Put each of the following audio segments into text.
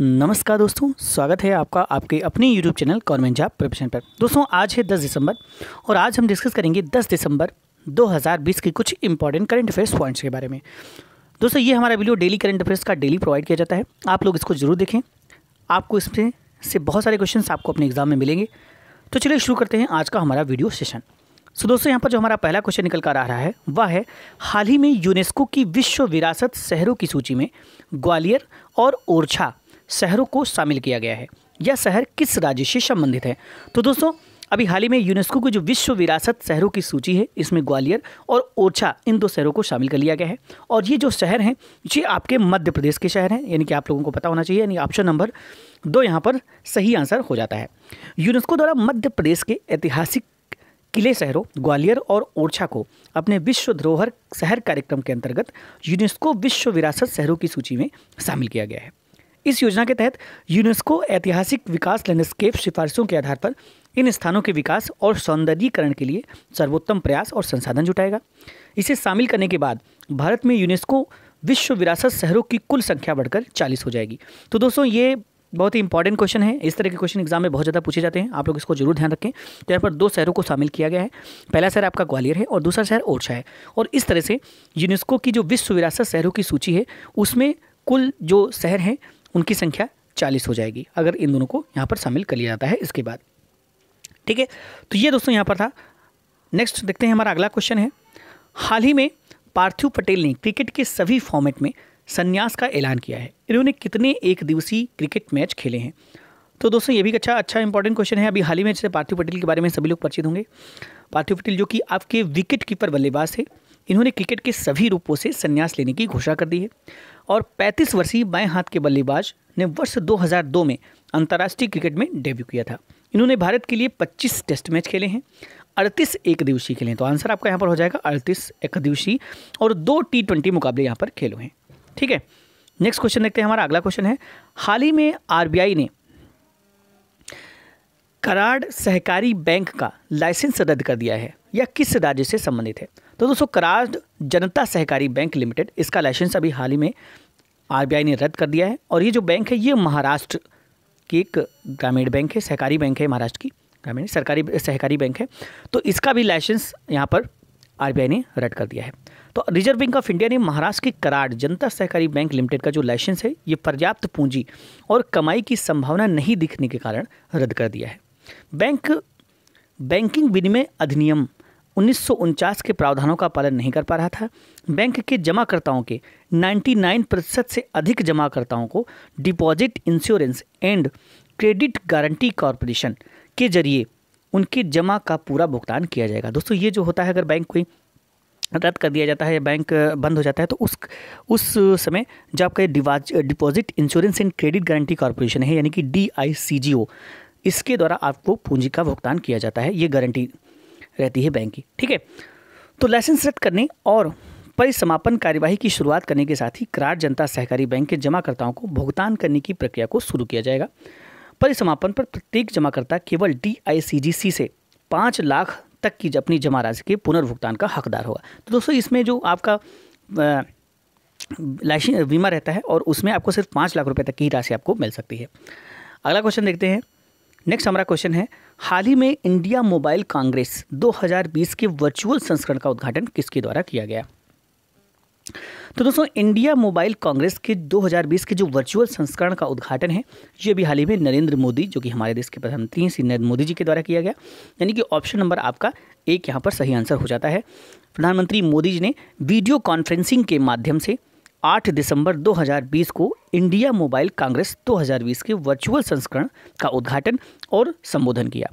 नमस्कार दोस्तों स्वागत है आपका आपके अपने YouTube channel government job preparation पर दोस्तों आज है 10 दिसंबर और आज हम डिस्कस करेंगे 10 दिसंबर 2020 के कुछ इंपॉर्टेंट करंट अफेयर्स पॉइंट्स के बारे में दोस्तों ये हमारा वीडियो डेली करंट अफेयर्स का डेली प्रोवाइड किया जाता है आप लोग इसको जरूर देखें आपको इसमें से बहुत सारे क्वेश्चन आपको अपने एग्जाम में मिलेंगे तो चलिए शुरू करते हैं आज का हमारा वीडियो सेशन सो so, दोस्तों यहाँ पर जो हमारा पहला क्वेश्चन निकल कर आ रहा है वह है हाल ही में यूनेस्को की विश्व विरासत शहरों की सूची में ग्वालियर और ओरछा शहरों को शामिल किया गया है यह शहर किस राज्य से संबंधित है तो दोस्तों अभी हाल ही में यूनेस्को की जो विश्व विरासत शहरों की सूची है इसमें ग्वालियर और ओरछा इन दो शहरों को शामिल कर लिया गया है और ये जो शहर हैं ये आपके मध्य प्रदेश के शहर हैं यानी कि आप लोगों को पता होना चाहिए यानी ऑप्शन नंबर दो यहाँ पर सही आंसर हो जाता है यूनेस्को द्वारा मध्य प्रदेश के ऐतिहासिक किले शहरों ग्वालियर और ओरछा को अपने विश्व धरोहर शहर कार्यक्रम के अंतर्गत यूनेस्को विश्व विरासत शहरों की सूची में शामिल किया गया है इस योजना के तहत यूनेस्को ऐतिहासिक विकास लैंडस्केप सिफारिशों के आधार पर इन स्थानों के विकास और सौंदर्यीकरण के लिए सर्वोत्तम प्रयास और संसाधन जुटाएगा इसे शामिल करने के बाद भारत में यूनेस्को विश्व विरासत शहरों की कुल संख्या बढ़कर चालीस हो जाएगी तो दोस्तों ये बहुत ही इंपॉर्टेंट क्वेश्चन है इस तरह के क्वेश्चन एग्जाम में बहुत ज़्यादा पूछे जाते हैं आप लोग इसको जरूर ध्यान रखें तो यहाँ पर दो शहरों को शामिल किया गया है पहला शहर आपका ग्वालियर है और दूसरा शहर ओरछा है और इस तरह से यूनेस्को की जो विश्व विरासत शहरों की सूची है उसमें कुल जो शहर हैं उनकी संख्या चालीस हो जाएगी अगर इन दोनों को यहाँ पर शामिल कर लिया जाता है इसके बाद ठीक है तो ये दोस्तों यहाँ पर था नेक्स्ट देखते हैं हमारा अगला क्वेश्चन है हाल ही में पार्थिव पटेल ने क्रिकेट के सभी फॉर्मेट में संन्यास का ऐलान किया है इन्होंने कितने एक दिवसीय क्रिकेट मैच खेले हैं तो दोस्तों ये भी अच्छा अच्छा इंपॉर्टेंट क्वेश्चन है अभी हाल ही में जैसे पार्थिव पटेल के बारे में सभी लोग परिचित होंगे पार्थिव पटेल जो कि आपके विकेट कीपर बल्लेबाज थे इन्होंने क्रिकेट के सभी रूपों से संन्यास लेने की घोषणा कर दी है और 35 वर्षीय बाएं हाथ के बल्लेबाज ने वर्ष 2002 में अंतर्राष्ट्रीय क्रिकेट में डेब्यू किया था इन्होंने भारत के लिए 25 टेस्ट मैच खेले हैं 38 एक दिवसीय खेले हैं तो आंसर आपका यहाँ पर हो जाएगा 38 एक दिवसीय और दो टी मुकाबले यहाँ पर खेले हैं ठीक है नेक्स्ट क्वेश्चन देखते हैं हमारा अगला क्वेश्चन है हाल ही में आर ने कराड सहकारी बैंक का लाइसेंस रद्द कर दिया है यह किस राज्य से संबंधित है तो दोस्तों कराड जनता सहकारी बैंक लिमिटेड इसका लाइसेंस अभी हाल ही में आरबीआई ने रद्द कर दिया है और ये जो बैंक है ये महाराष्ट्र की एक ग्रामीण बैंक है सहकारी बैंक है महाराष्ट्र की ग्रामीण सरकारी सहकारी बैंक है तो इसका भी लाइसेंस यहाँ पर आर ने रद्द कर दिया है तो रिजर्व बैंक ऑफ इंडिया ने महाराष्ट्र की कराड जनता सहकारी बैंक लिमिटेड का जो लाइसेंस है ये पर्याप्त पूंजी और कमाई की संभावना नहीं दिखने के कारण रद्द कर दिया है बैंक बैंकिंग विनिमय अधिनियम उन्नीस के प्रावधानों का पालन नहीं कर पा रहा था बैंक के जमाकर्ताओं के 99 प्रतिशत से अधिक जमाकर्ताओं को Deposit Insurance and Credit Guarantee Corporation के जरिए उनके जमा का पूरा भुगतान किया जाएगा दोस्तों ये जो होता है अगर बैंक कोई रद्द कर दिया जाता है या बैंक बंद हो जाता है तो उस उस समय जो आपका ये Deposit Insurance and Credit Guarantee Corporation है यानी कि डी इसके द्वारा आपको पूंजी का भुगतान किया जाता है ये गारंटी रहती है बैंक की ठीक है तो लाइसेंस रद्द करने और परिसमापन कार्यवाही की शुरुआत करने के साथ ही करार जनता सहकारी बैंक के जमाकर्ताओं को भुगतान करने की प्रक्रिया को शुरू किया जाएगा परिसमापन पर प्रत्येक जमाकर्ता केवल डी से पाँच लाख तक की अपनी जमा राशि के पुनर्भुगतान का हकदार होगा तो दोस्तों इसमें जो आपका लाइसेंस बीमा रहता है और उसमें आपको सिर्फ पाँच लाख रुपये तक की राशि आपको मिल सकती है अगला क्वेश्चन देखते हैं नेक्स्ट हमारा क्वेश्चन है हाल ही में इंडिया मोबाइल कांग्रेस 2020 के वर्चुअल संस्करण का उद्घाटन किसके द्वारा किया गया तो दोस्तों इंडिया मोबाइल कांग्रेस के 2020 के जो वर्चुअल संस्करण का उद्घाटन है ये भी हाल ही में नरेंद्र मोदी जो कि हमारे देश के प्रधानमंत्री हैं श्री नरेंद्र मोदी जी के द्वारा किया गया यानी कि ऑप्शन नंबर आपका एक यहाँ पर सही आंसर हो जाता है प्रधानमंत्री मोदी जी ने वीडियो कॉन्फ्रेंसिंग के माध्यम से आठ दिसंबर 2020 को इंडिया मोबाइल कांग्रेस 2020 के वर्चुअल संस्करण का उद्घाटन और संबोधन किया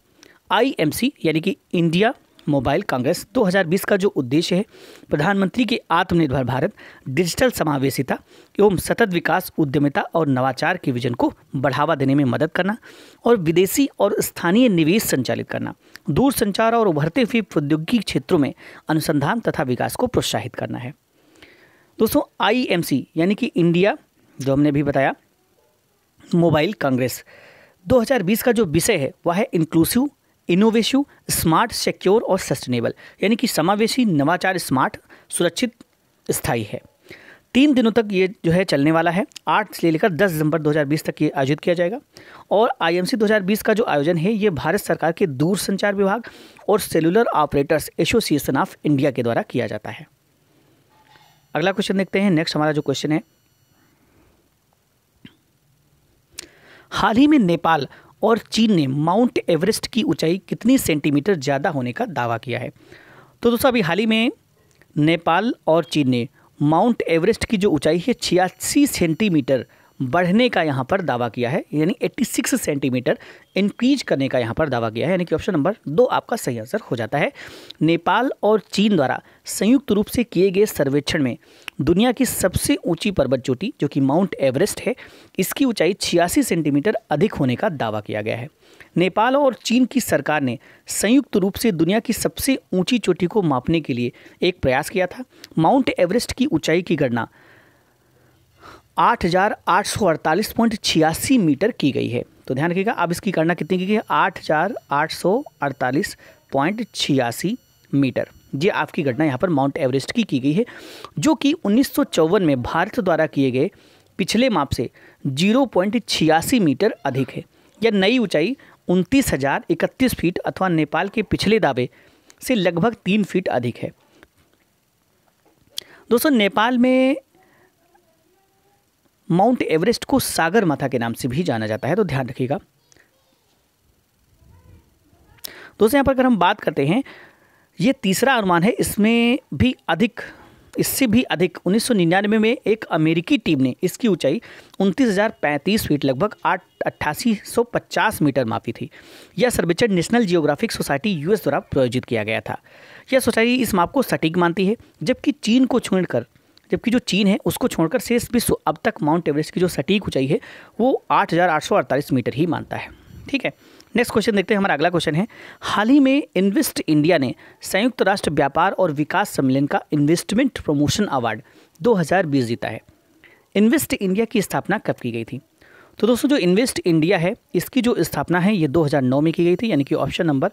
आईएमसी यानी कि इंडिया मोबाइल कांग्रेस 2020 का जो उद्देश्य है प्रधानमंत्री के आत्मनिर्भर भारत डिजिटल समावेशिता एवं सतत विकास उद्यमिता और नवाचार के विजन को बढ़ावा देने में मदद करना और विदेशी और स्थानीय निवेश संचालित करना दूरसंचार और उभरते हुए प्रौद्योगिकी क्षेत्रों में अनुसंधान तथा विकास को प्रोत्साहित करना है दोस्तों आईएमसी यानी कि इंडिया जो हमने भी बताया मोबाइल कांग्रेस 2020 का जो विषय है वह है इंक्लूसिव इनोवेशिव स्मार्ट सिक्योर और सस्टेनेबल यानी कि समावेशी नवाचार स्मार्ट सुरक्षित स्थायी है तीन दिनों तक ये जो है चलने वाला है आठ से लेकर दस दिसंबर 2020 तक ये आयोजित किया जाएगा और आईएमसी 2020 का जो आयोजन है ये भारत सरकार के दूरसंचार विभाग और Cellular Operators Association of India के द्वारा किया जाता है अगला क्वेश्चन देखते हैं नेक्स्ट हमारा जो क्वेश्चन है हाल ही में नेपाल और चीन ने माउंट एवरेस्ट की ऊंचाई कितनी सेंटीमीटर ज़्यादा होने का दावा किया है तो दोस्तों अभी हाल ही में नेपाल और चीन ने माउंट एवरेस्ट की जो ऊंचाई है छियासी सेंटीमीटर बढ़ने का यहाँ पर दावा किया है यानी 86 सेंटीमीटर इंक्रीज करने का यहाँ पर दावा किया है यानी कि ऑप्शन नंबर दो आपका सही आंसर हो जाता है नेपाल और चीन द्वारा संयुक्त रूप से किए गए सर्वेक्षण में दुनिया की सबसे ऊंची पर्वत चोटी जो कि माउंट एवरेस्ट है इसकी ऊंचाई छियासी सेंटीमीटर अधिक होने का दावा किया गया है नेपाल और चीन की सरकार ने संयुक्त रूप से दुनिया की सबसे ऊंची चोटी को मापने के लिए एक प्रयास किया था माउंट एवरेस्ट की ऊंचाई की गणना आठ हज़ार आठ सौ अड़तालीस पॉइंट छियासी मीटर की गई है तो ध्यान रखिएगा अब इसकी गणना कितनी की गई है आठ हज़ार आठ सौ अड़तालीस पॉइंट छियासी मीटर ये आपकी गणना यहाँ पर माउंट एवरेस्ट की की गई है जो कि उन्नीस में भारत द्वारा किए गए पिछले माप से जीरो पॉइंट छियासी मीटर अधिक है यह नई ऊंचाई उनतीस हज़ार इकतीस फीट अथवा नेपाल के पिछले दावे से लगभग तीन फीट अधिक है दोस्तों नेपाल में माउंट एवरेस्ट को सागर माथा के नाम से भी जाना जाता है तो ध्यान रखिएगा दोस्तों यहाँ पर अगर हम बात करते हैं ये तीसरा अनुमान है इसमें भी अधिक इससे भी अधिक 1999 में एक अमेरिकी टीम ने इसकी ऊंचाई उनतीस फीट लगभग आठ अट्ठासी मीटर मापी थी यह सर्वेक्षण नेशनल जियोग्राफिक सोसाइटी यूएस द्वारा प्रायोजित किया गया था यह सोसाइटी इस माप को सटीक मानती है जबकि चीन को छोड़कर जबकि जो चीन है उसको छोड़कर शेष विश्व अब तक माउंट एवरेस्ट की जो सटीक ऊंचाई है वो आठ मीटर ही मानता है ठीक है नेक्स्ट क्वेश्चन देखते हैं हमारा अगला क्वेश्चन है हाल ही में इन्वेस्ट इंडिया ने संयुक्त राष्ट्र व्यापार और विकास सम्मेलन का इन्वेस्टमेंट प्रमोशन अवार्ड 2020 जीता है इन्वेस्ट इंडिया की स्थापना कब की गई थी तो दोस्तों जो इन्वेस्ट इंडिया है इसकी जो स्थापना है ये 2009 में की गई थी यानी कि ऑप्शन नंबर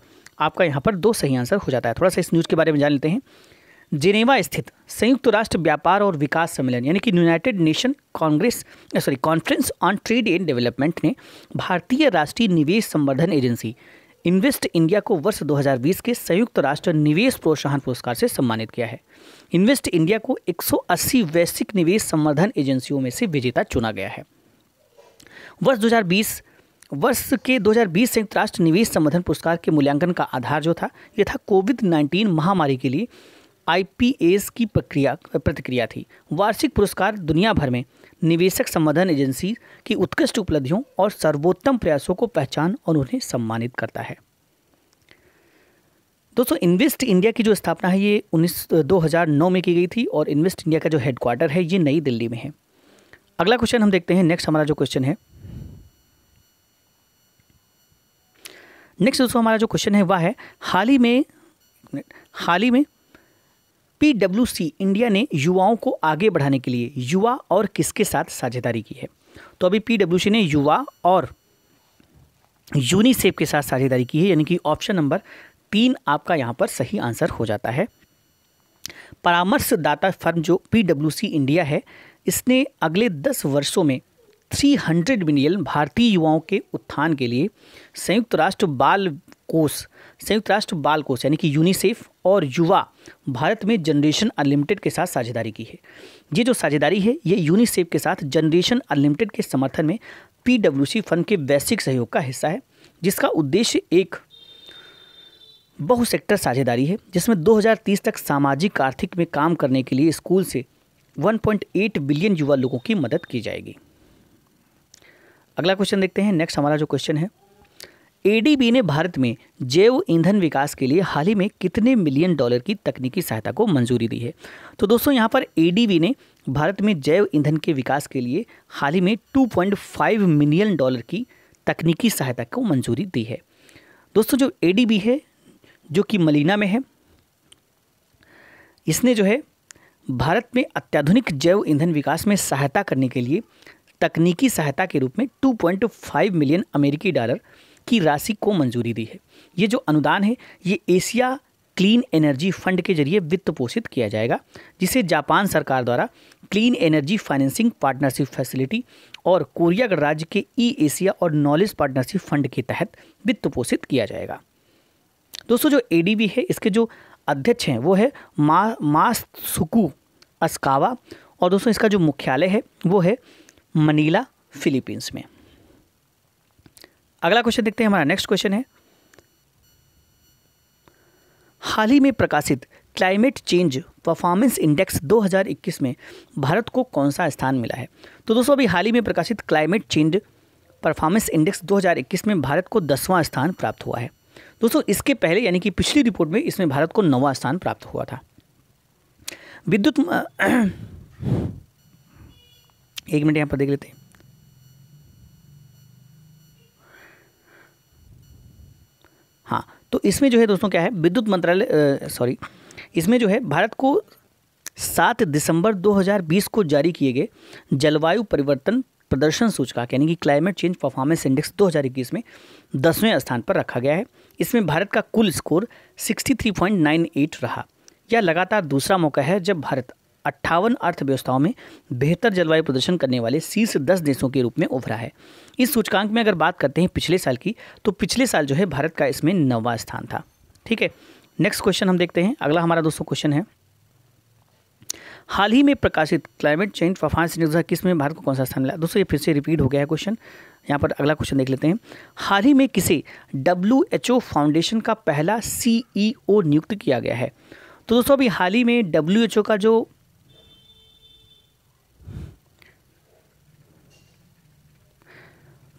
आपका यहाँ पर दो सही आंसर हो जाता है थोड़ा सा इस न्यूज़ के बारे में जान लेते हैं जिनेवा स्थित संयुक्त राष्ट्र व्यापार और विकास सम्मेलन यानी कि United Nation Congress sorry Conference on Trade and Development ने भारतीय राष्ट्रीय निवेश संवर्धन एजेंसी इन्वेस्ट इंडिया को वर्ष 2020 के संयुक्त राष्ट्र निवेश प्रोत्साहन पुरस्कार से सम्मानित किया है इन्वेस्ट इंडिया को 180 वैश्विक निवेश संवर्धन एजेंसियों में से विजेता चुना गया है वर्ष 2020 वर्ष के 2020 संयुक्त राष्ट्र निवेश संवर्धन पुरस्कार के मूल्यांकन का आधार जो था यह था कोविड 19 महामारी के लिए आई की प्रक्रिया प्रतिक्रिया थी वार्षिक पुरस्कार दुनिया भर में निवेशक संवर्धन एजेंसी की उत्कृष्ट उपलब्धियों और सर्वोत्तम प्रयासों को पहचान और उन्हें सम्मानित करता है दोस्तों इन्वेस्ट इंडिया की जो स्थापना है ये उन्नीस 2009 में की गई थी और इन्वेस्ट इंडिया का जो हेडक्वार्टर है ये नई दिल्ली में है अगला क्वेश्चन हम देखते हैं नेक्स्ट हमारा जो क्वेश्चन है नेक्स्ट दोस्तों हमारा जो क्वेश्चन है वह है हाल ही में हाल ही में पीडब्ल्यूसी इंडिया ने युवाओं को आगे बढ़ाने के लिए युवा और किसके साथ साझेदारी की है तो अभी पीडब्ल्यूसी ने युवा और यूनिसेफ के साथ साझेदारी की है यानी कि ऑप्शन नंबर तीन आपका यहाँ पर सही आंसर हो जाता है परामर्शदाता फर्म जो पीडब्ल्यूसी इंडिया है इसने अगले दस वर्षों में 300 मिलियन भारतीय युवाओं के उत्थान के लिए संयुक्त राष्ट्र बाल कोष संयुक्त राष्ट्र बाल कोष यानी कि यूनिसेफ और युवा भारत में जनरेशन अनलिमिटेड के साथ साझेदारी की है ये जो साझेदारी है ये यूनिसेफ के साथ जनरेशन अनलिमिटेड के समर्थन में पीडब्ल्यूसी फंड के वैश्विक सहयोग का हिस्सा है जिसका उद्देश्य एक बहु सेक्टर साझेदारी है जिसमें 2030 तक सामाजिक आर्थिक में काम करने के लिए स्कूल से 1.8 बिलियन युवा लोगों की मदद की जाएगी अगला क्वेश्चन देखते हैं नेक्स्ट हमारा जो क्वेश्चन है एडीबी ने भारत में जैव ईंधन विकास के लिए हाल ही में कितने मिलियन डॉलर की तकनीकी सहायता को मंजूरी दी है तो दोस्तों यहाँ पर एडीबी ने भारत में जैव ईंधन के विकास के लिए हाल ही में 2.5 मिलियन डॉलर की तकनीकी सहायता को मंजूरी दी है दोस्तों जो एडीबी है जो कि मलीना में है इसने जो है भारत में अत्याधुनिक जैव ईंधन विकास में सहायता करने के लिए तकनीकी सहायता के रूप में 2.5 मिलियन अमेरिकी डॉलर की राशि को मंजूरी दी है ये जो अनुदान है ये एशिया क्लीन एनर्जी फंड के जरिए वित्त पोषित किया जाएगा जिसे जापान सरकार द्वारा Clean Energy Financing Partnership Facility और कोरिया गणराज्य के ई एशिया और नॉलेज पार्टनरशिप फंड के तहत वित्त पोषित किया जाएगा दोस्तों जो ए है इसके जो अध्यक्ष हैं वो है मा मास सुकू अस्कावा और दोस्तों इसका जो मुख्यालय है वो है मनीला फिलीपींस में अगला क्वेश्चन देखते हैं हमारा नेक्स्ट क्वेश्चन है हाल ही में प्रकाशित क्लाइमेट चेंज परफॉर्मेंस इंडेक्स 2021 में भारत को कौन सा स्थान मिला है तो दोस्तों अभी हाल ही में प्रकाशित क्लाइमेट चेंज परफॉर्मेंस इंडेक्स 2021 में भारत को दसवां स्थान प्राप्त हुआ है दोस्तों इसके पहले यानी कि पिछली रिपोर्ट में इसमें भारत को नवा स्थान प्राप्त हुआ था विद्युत एक मिनट यहाँ पर देख लेते हैं हाँ तो इसमें जो है दोस्तों क्या है विद्युत मंत्रालय सॉरी इसमें जो है भारत को सात दिसंबर 2020 को जारी किए गए जलवायु परिवर्तन प्रदर्शन सूचकांक यानी कि क्लाइमेट चेंज परफॉर्मेंस इंडेक्स 2021 में दसवें स्थान पर रखा गया है इसमें भारत का कुल स्कोर 63.98 रहा यह लगातार दूसरा मौका है जब भारत अट्ठावन अर्थव्यवस्थाओं में बेहतर जलवायु प्रदर्शन करने वाले शीर्ष दस देशों के रूप में उभरा है इस सूचकांक में अगर बात करते हैं पिछले साल की तो पिछले साल जो है भारत का इसमें नवा स्थान था ठीक है नेक्स्ट क्वेश्चन हम देखते हैं अगला हमारा दोस्तों क्वेश्चन है हाल ही में प्रकाशित क्लाइमेट चेंज परफॉर्मेंस इंडेक्स दो किस में भारत को कौन सा स्थान मिला दोस्तों ये फिर से रिपीट हो गया है क्वेश्चन यहाँ पर अगला क्वेश्चन देख लेते हैं हाल ही में किसे डब्ल्यू एच ओ फाउंडेशन का पहला सीईओ e नियुक्त किया गया है तो दोस्तों अभी हाल ही में डब्ल्यू का जो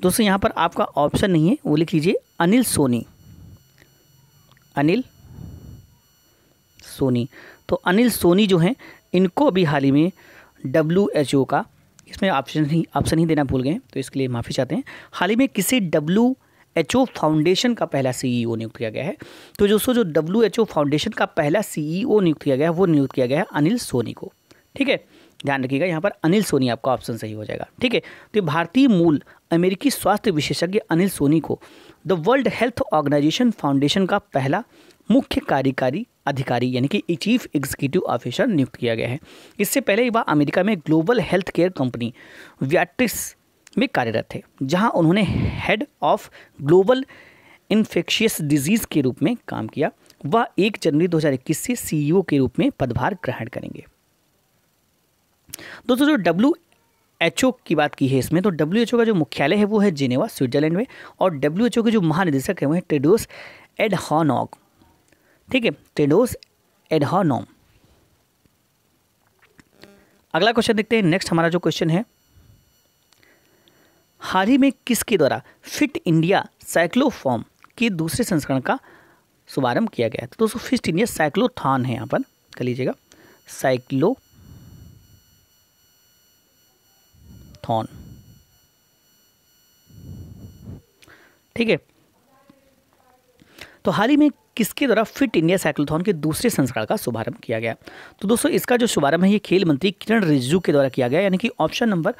दोस्तों यहाँ पर आपका ऑप्शन नहीं है वो लिख लीजिए अनिल सोनी अनिल सोनी तो अनिल सोनी जो हैं इनको अभी हाल ही में डब्ल्यू एच ओ का इसमें ऑप्शन ही ऑप्शन ही देना भूल गए तो इसके लिए माफ़ी चाहते हैं हाल ही में किसी डब्ल्यू एच ओ फाउंडेशन का पहला सीईओ e नियुक्त किया गया है तो दोस्तों जो डब्ल्यू एच ओ फाउंडेशन का पहला सीईओ e नियुक्त किया गया है वो नियुक्त किया गया है अनिल सोनी को ठीक है ध्यान रखिएगा यहाँ पर अनिल सोनी आपका ऑप्शन सही हो जाएगा ठीक है तो भारतीय मूल अमेरिकी स्वास्थ्य विशेषज्ञ अनिल सोनी को the World Health Organization Foundation का पहला मुख्य कार्यकारी अधिकारी यानी कि चीफ एग्जीक्यूटिव ऑफिसर नियुक्त किया गया है इससे पहले वह अमेरिका में global health care company Viatris में कार्यरत थे जहां उन्होंने head of global infectious disease के रूप में काम किया वह एक जनवरी 2021 से सीईओ के रूप में पदभार ग्रहण करेंगे दोस्तों जो डब्ल्यू एच की बात की है इसमें तो डब्ल्यू का जो मुख्यालय है वो है जिनेवा स्विट्जरलैंड में और डब्ल्यू के जो महानिदेशक हैं वो हैं टेडोस एडहॉनॉग ठीक है टेडोस एडहॉनॉम अगला क्वेश्चन देखते हैं नेक्स्ट हमारा जो क्वेश्चन है हाल ही में किसके द्वारा फिट इंडिया साइक्लोफॉर्म के दूसरे संस्करण का शुभारंभ किया गया तो दोस्तों फिट इंडिया साइक्लोथान है यहाँ पर कर लीजिएगा साइक्लो थॉन ठीक है तो हाल ही में किसके द्वारा फिट इंडिया साइक्लोथॉन के दूसरे संस्करण का शुभारंभ किया गया तो दोस्तों इसका जो शुभारंभ है ये खेल मंत्री किरण रिजिजू के द्वारा किया गया यानी कि ऑप्शन नंबर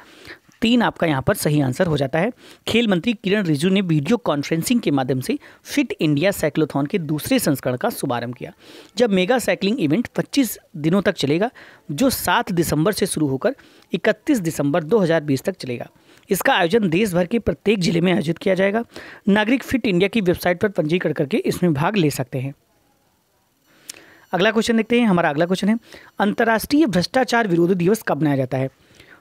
तीन आपका यहाँ पर सही आंसर हो जाता है खेल मंत्री किरण रिजू ने वीडियो कॉन्फ्रेंसिंग के माध्यम से फिट इंडिया साइक्लोथॉन के दूसरे संस्करण का शुभारंभ किया जब मेगा साइकिलिंग इवेंट 25 दिनों तक चलेगा जो 7 दिसंबर से शुरू होकर 31 दिसंबर 2020 तक चलेगा इसका आयोजन देश भर के प्रत्येक जिले में आयोजित किया जाएगा नागरिक फिट इंडिया की वेबसाइट पर पंजीकरण करके इसमें भाग ले सकते हैं अगला क्वेश्चन देखते हैं हमारा अगला क्वेश्चन है अंतर्राष्ट्रीय भ्रष्टाचार विरोधी दिवस कब मनाया जाता है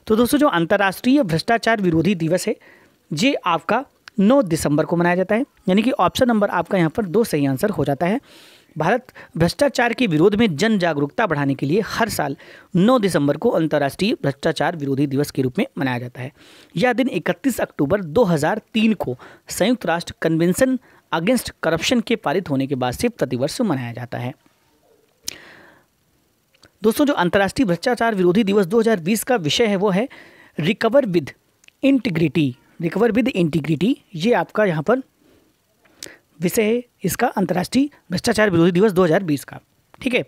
तो दोस्तों जो अंतर्राष्ट्रीय भ्रष्टाचार विरोधी दिवस है ये आपका 9 दिसंबर को मनाया जाता है यानी कि ऑप्शन नंबर आपका यहाँ पर दो सही आंसर हो जाता है भारत भ्रष्टाचार के विरोध में जन जागरूकता बढ़ाने के लिए हर साल 9 दिसंबर को अंतर्राष्ट्रीय भ्रष्टाचार विरोधी दिवस के रूप में मनाया जाता है यह दिन 31 अक्टूबर 2003 को संयुक्त राष्ट्र कन्वेंशन अगेंस्ट करप्शन के पारित होने के बाद से प्रतिवर्ष मनाया जाता है दोस्तों जो अंतर्राष्ट्रीय भ्रष्टाचार विरोधी दिवस 2020 का विषय है वो है recover with integrity recover with integrity ये आपका यहाँ पर विषय है इसका अंतर्राष्ट्रीय भ्रष्टाचार विरोधी दिवस 2020 का ठीक है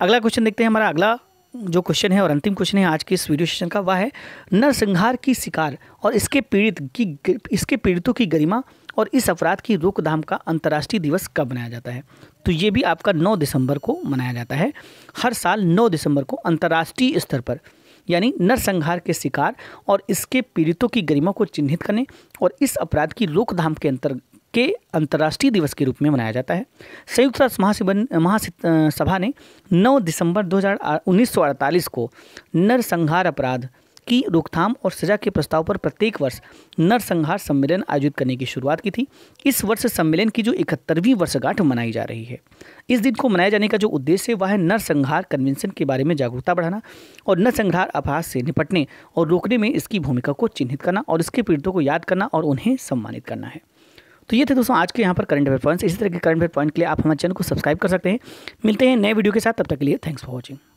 अगला क्वेश्चन देखते हैं हमारा अगला जो क्वेश्चन है और अंतिम क्वेश्चन है आज के इस वीडियो सेशन का वह है नरसंहार की शिकार और इसके पीड़ित की इसके पीड़ितों की गरिमा और इस अपराध की रोकथाम का अंतर्राष्ट्रीय दिवस कब मनाया जाता है तो ये भी आपका 9 दिसंबर को मनाया जाता है हर साल 9 दिसंबर को अंतर्राष्ट्रीय स्तर पर यानी नरसंहार के शिकार और इसके पीड़ितों की गरिमा को चिन्हित करने और इस अपराध की रोकथाम के अंतर के अंतर्राष्ट्रीय दिवस के रूप में मनाया जाता है संयुक्त राष्ट्र महासभन महासभा ने 9 दिसंबर 2019 को नरसंहार अपराध की रोकथाम और सजा के प्रस्ताव पर प्रत्येक वर्ष नरसंहार सम्मेलन आयोजित करने की शुरुआत की थी इस वर्ष सम्मेलन की जो इकहत्तरवीं वर्षगांठ मनाई जा रही है इस दिन को मनाए जाने का जो उद्देश्य वह है नरसंहार कन्वेंशन के बारे में जागरूकता बढ़ाना और नरसंहार अपराध से निपटने और रोकने में इसकी भूमिका को चिन्हित करना और इसके पीड़ितों को याद करना और उन्हें सम्मानित करना है तो ये थे दोस्तों आज के यहाँ पर करंट अफेयर पॉइंट्स इसी तरह के करंट अफेयर पॉइंट के लिए आप हमारे चैनल को सब्सक्राइब कर सकते हैं मिलते हैं नए वीडियो के साथ तब तक के लिए थैंक्स फॉर वॉचिंग